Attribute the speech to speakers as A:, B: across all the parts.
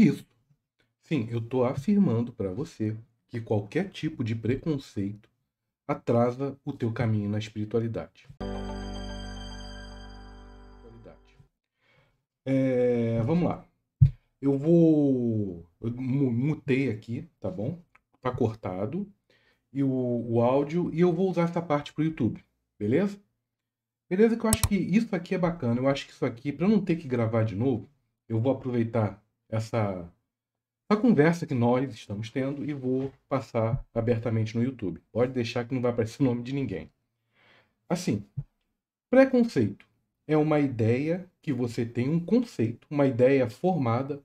A: Isso. Sim, eu estou afirmando para você que qualquer tipo de preconceito atrasa o teu caminho na espiritualidade. É, vamos lá. Eu vou. Eu mutei aqui, tá bom? Tá cortado. E o, o áudio. E eu vou usar essa parte pro YouTube, beleza? Beleza? Que eu acho que isso aqui é bacana. Eu acho que isso aqui, para não ter que gravar de novo, eu vou aproveitar essa, essa conversa que nós estamos tendo e vou passar abertamente no YouTube. Pode deixar que não vai aparecer o nome de ninguém. Assim, preconceito é uma ideia que você tem um conceito, uma ideia formada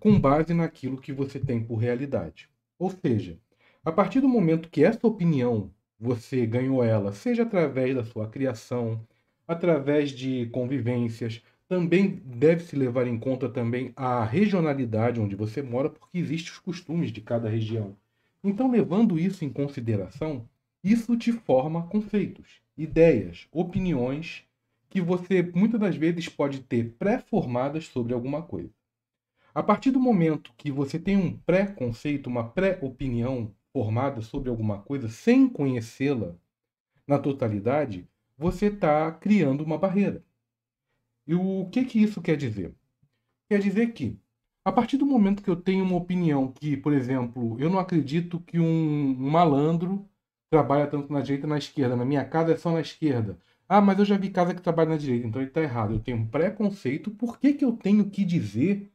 A: com base naquilo que você tem por realidade. Ou seja, a partir do momento que essa opinião você ganhou ela, seja através da sua criação, através de convivências, também deve-se levar em conta também a regionalidade onde você mora, porque existem os costumes de cada região. Então, levando isso em consideração, isso te forma conceitos, ideias, opiniões que você muitas das vezes pode ter pré-formadas sobre alguma coisa. A partir do momento que você tem um pré-conceito, uma pré-opinião formada sobre alguma coisa sem conhecê-la na totalidade, você está criando uma barreira. E o que, que isso quer dizer? Quer dizer que, a partir do momento que eu tenho uma opinião que, por exemplo, eu não acredito que um, um malandro trabalha tanto na direita na esquerda, na minha casa é só na esquerda. Ah, mas eu já vi casa que trabalha na direita, então ele está errado. Eu tenho um preconceito, por que, que eu tenho que dizer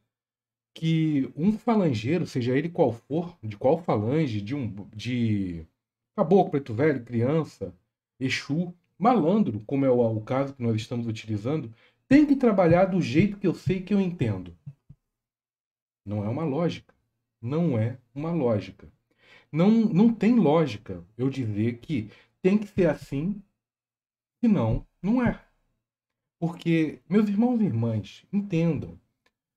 A: que um falangeiro, seja ele qual for, de qual falange, de um de caboclo, preto velho, criança, exu, malandro, como é o, o caso que nós estamos utilizando, tem que trabalhar do jeito que eu sei que eu entendo. Não é uma lógica. Não é uma lógica. Não, não tem lógica eu dizer que tem que ser assim e não, não é. Porque, meus irmãos e irmãs, entendam,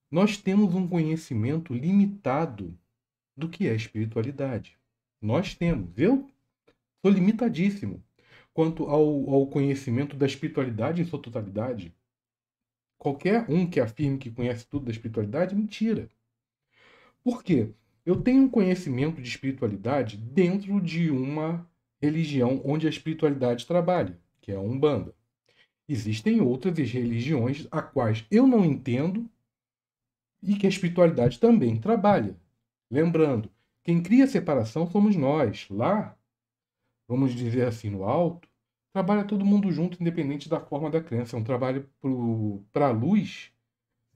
A: nós temos um conhecimento limitado do que é espiritualidade. Nós temos. Eu sou limitadíssimo quanto ao, ao conhecimento da espiritualidade em sua totalidade. Qualquer um que afirme que conhece tudo da espiritualidade, mentira. Por quê? Eu tenho um conhecimento de espiritualidade dentro de uma religião onde a espiritualidade trabalha, que é a Umbanda. Existem outras religiões a quais eu não entendo e que a espiritualidade também trabalha. Lembrando, quem cria separação somos nós. Lá, vamos dizer assim, no alto, trabalha todo mundo junto, independente da forma da crença. É um trabalho para a luz,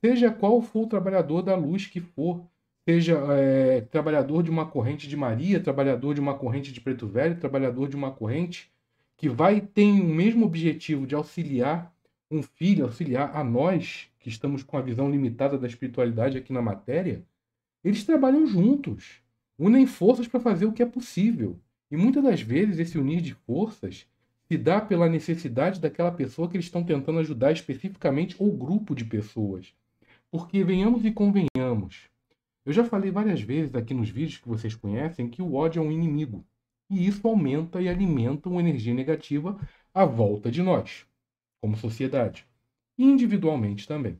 A: seja qual for o trabalhador da luz que for, seja é, trabalhador de uma corrente de Maria, trabalhador de uma corrente de Preto Velho, trabalhador de uma corrente que vai ter o mesmo objetivo de auxiliar um filho, auxiliar a nós que estamos com a visão limitada da espiritualidade aqui na matéria, eles trabalham juntos, unem forças para fazer o que é possível. E muitas das vezes esse unir de forças se dá pela necessidade daquela pessoa que eles estão tentando ajudar especificamente ou grupo de pessoas. Porque venhamos e convenhamos. Eu já falei várias vezes aqui nos vídeos que vocês conhecem que o ódio é um inimigo. E isso aumenta e alimenta uma energia negativa à volta de nós, como sociedade. E individualmente também.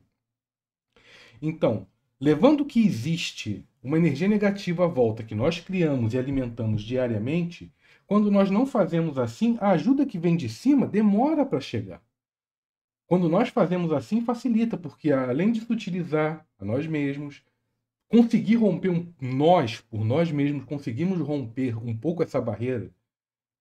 A: Então, levando que existe uma energia negativa à volta que nós criamos e alimentamos diariamente, quando nós não fazemos assim, a ajuda que vem de cima demora para chegar. Quando nós fazemos assim, facilita, porque além de utilizar a nós mesmos, conseguir romper um, nós, por nós mesmos, conseguimos romper um pouco essa barreira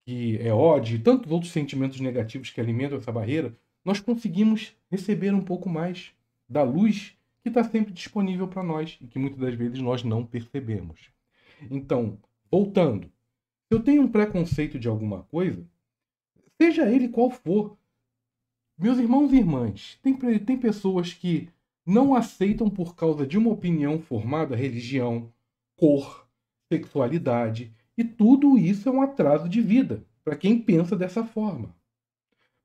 A: que é ódio e tantos outros sentimentos negativos que alimentam essa barreira, nós conseguimos receber um pouco mais da luz que está sempre disponível para nós e que muitas das vezes nós não percebemos. Então, voltando, se eu tenho um preconceito de alguma coisa, seja ele qual for, meus irmãos e irmãs, tem, tem pessoas que não aceitam por causa de uma opinião formada, religião, cor, sexualidade, e tudo isso é um atraso de vida para quem pensa dessa forma.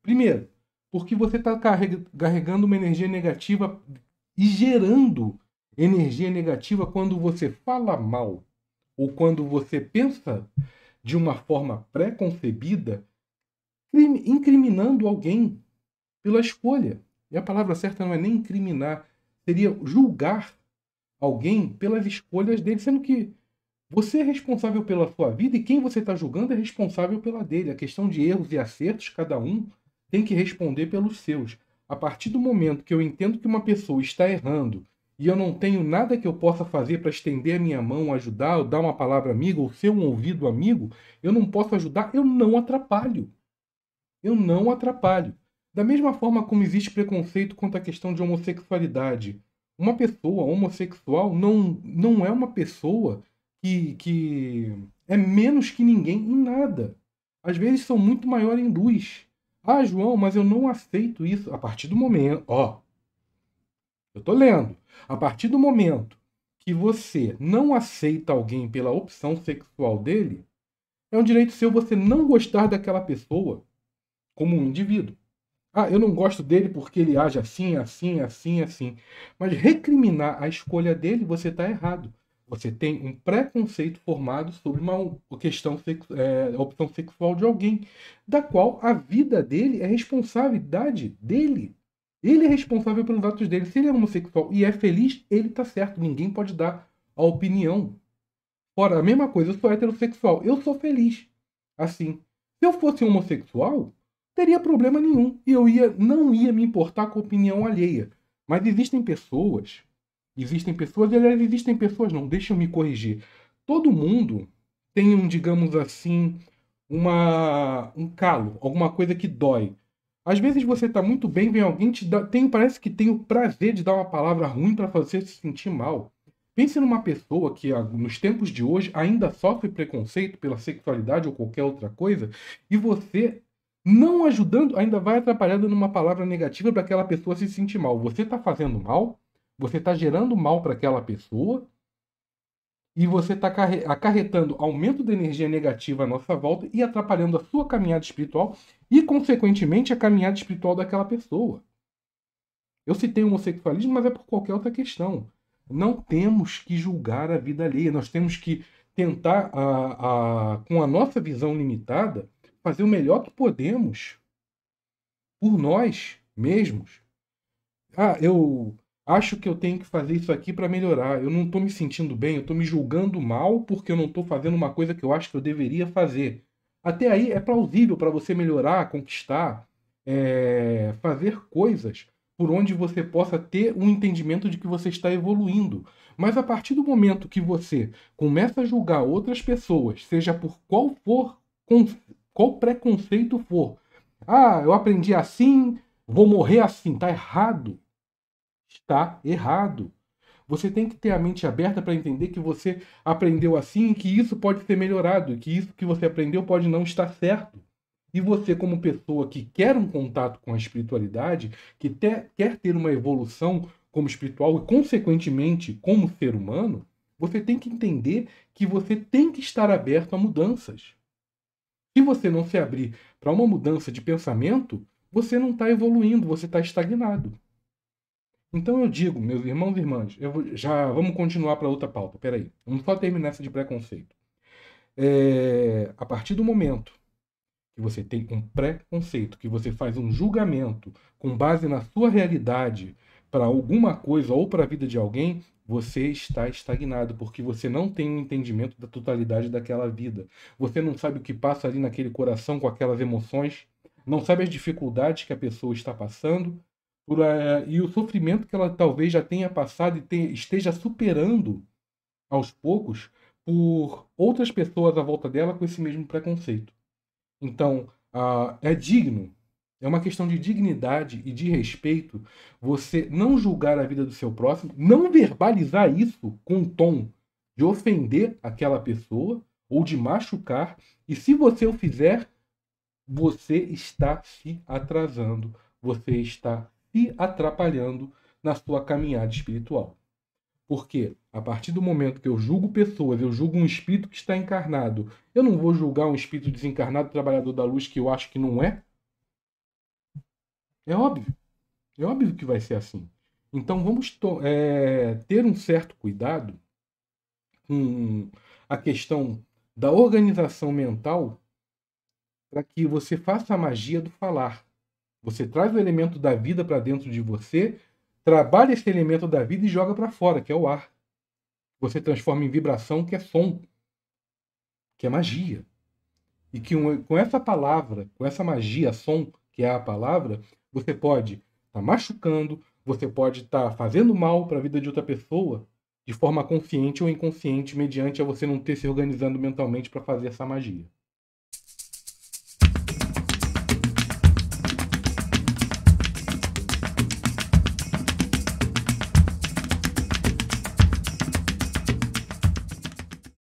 A: Primeiro, porque você está carregando uma energia negativa e gerando energia negativa quando você fala mal ou quando você pensa de uma forma pré-concebida, incriminando alguém pela escolha. E a palavra certa não é nem incriminar, seria julgar alguém pelas escolhas dele, sendo que você é responsável pela sua vida e quem você está julgando é responsável pela dele. A questão de erros e acertos, cada um tem que responder pelos seus. A partir do momento que eu entendo que uma pessoa está errando e eu não tenho nada que eu possa fazer para estender a minha mão, ajudar, ou dar uma palavra amiga, ou ser um ouvido amigo, eu não posso ajudar, eu não atrapalho. Eu não atrapalho. Da mesma forma como existe preconceito quanto à questão de homossexualidade. Uma pessoa homossexual não, não é uma pessoa que, que é menos que ninguém em nada. Às vezes são muito maior em luz. Ah, João, mas eu não aceito isso. A partir do momento, ó, eu estou lendo. A partir do momento que você não aceita alguém pela opção sexual dele, é um direito seu você não gostar daquela pessoa como um indivíduo. Ah, eu não gosto dele porque ele age assim, assim, assim, assim. Mas recriminar a escolha dele, você está errado. Você tem um preconceito formado sobre uma questão é, opção sexual de alguém, da qual a vida dele é responsabilidade dele. Ele é responsável pelos atos dele. Se ele é homossexual e é feliz, ele tá certo. Ninguém pode dar a opinião. Ora, a mesma coisa, eu sou heterossexual. Eu sou feliz. Assim. Se eu fosse homossexual, teria problema nenhum. E eu ia, não ia me importar com a opinião alheia. Mas existem pessoas. Existem pessoas, e aliás, existem pessoas, não, deixa eu me corrigir. Todo mundo tem um, digamos assim, uma, um calo, alguma coisa que dói. Às vezes você tá muito bem, vem alguém te dá, tem, parece que tem o prazer de dar uma palavra ruim para você se sentir mal. Pense numa pessoa que ah, nos tempos de hoje ainda sofre preconceito pela sexualidade ou qualquer outra coisa e você não ajudando ainda vai atrapalhando numa palavra negativa para aquela pessoa se sentir mal. Você está fazendo mal, você está gerando mal para aquela pessoa e você está acarretando aumento de energia negativa à nossa volta e atrapalhando a sua caminhada espiritual e, consequentemente, a caminhada espiritual daquela pessoa. Eu citei o homossexualismo, mas é por qualquer outra questão. Não temos que julgar a vida alheia, nós temos que tentar, a, a, com a nossa visão limitada, fazer o melhor que podemos por nós mesmos. Ah, eu acho que eu tenho que fazer isso aqui para melhorar. Eu não estou me sentindo bem, eu estou me julgando mal porque eu não estou fazendo uma coisa que eu acho que eu deveria fazer. Até aí é plausível para você melhorar, conquistar, é, fazer coisas por onde você possa ter um entendimento de que você está evoluindo. Mas a partir do momento que você começa a julgar outras pessoas, seja por qual for, qual preconceito for, ah, eu aprendi assim, vou morrer assim, tá errado está errado. Você tem que ter a mente aberta para entender que você aprendeu assim e que isso pode ser melhorado, que isso que você aprendeu pode não estar certo. E você, como pessoa que quer um contato com a espiritualidade, que quer ter uma evolução como espiritual e, consequentemente, como ser humano, você tem que entender que você tem que estar aberto a mudanças. Se você não se abrir para uma mudança de pensamento, você não está evoluindo, você está estagnado. Então eu digo, meus irmãos e irmãs, eu já vamos continuar para outra pauta, peraí. Vamos só terminar essa de preconceito. É, a partir do momento que você tem um preconceito, que você faz um julgamento com base na sua realidade para alguma coisa ou para a vida de alguém, você está estagnado, porque você não tem um entendimento da totalidade daquela vida. Você não sabe o que passa ali naquele coração com aquelas emoções, não sabe as dificuldades que a pessoa está passando por, uh, e o sofrimento que ela talvez já tenha passado e tenha, esteja superando aos poucos por outras pessoas à volta dela com esse mesmo preconceito. Então, uh, é digno, é uma questão de dignidade e de respeito você não julgar a vida do seu próximo, não verbalizar isso com um tom de ofender aquela pessoa ou de machucar, e se você o fizer, você está se atrasando, você está e atrapalhando na sua caminhada espiritual. Porque a partir do momento que eu julgo pessoas, eu julgo um espírito que está encarnado, eu não vou julgar um espírito desencarnado trabalhador da luz que eu acho que não é. É óbvio. É óbvio que vai ser assim. Então vamos é, ter um certo cuidado com a questão da organização mental para que você faça a magia do falar. Você traz o elemento da vida para dentro de você, trabalha esse elemento da vida e joga para fora, que é o ar. Você transforma em vibração, que é som, que é magia. E que com essa palavra, com essa magia, som, que é a palavra, você pode estar tá machucando, você pode estar tá fazendo mal para a vida de outra pessoa, de forma consciente ou inconsciente, mediante a você não ter se organizando mentalmente para fazer essa magia.